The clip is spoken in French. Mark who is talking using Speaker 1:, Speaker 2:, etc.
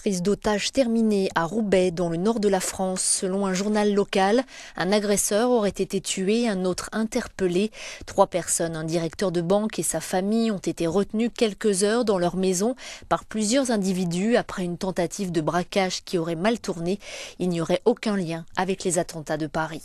Speaker 1: Prise d'otage terminée à Roubaix, dans le nord de la France, selon un journal local, un agresseur aurait été tué, un autre interpellé. Trois personnes, un directeur de banque et sa famille, ont été retenus quelques heures dans leur maison par plusieurs individus après une tentative de braquage qui aurait mal tourné. Il n'y aurait aucun lien avec les attentats de Paris.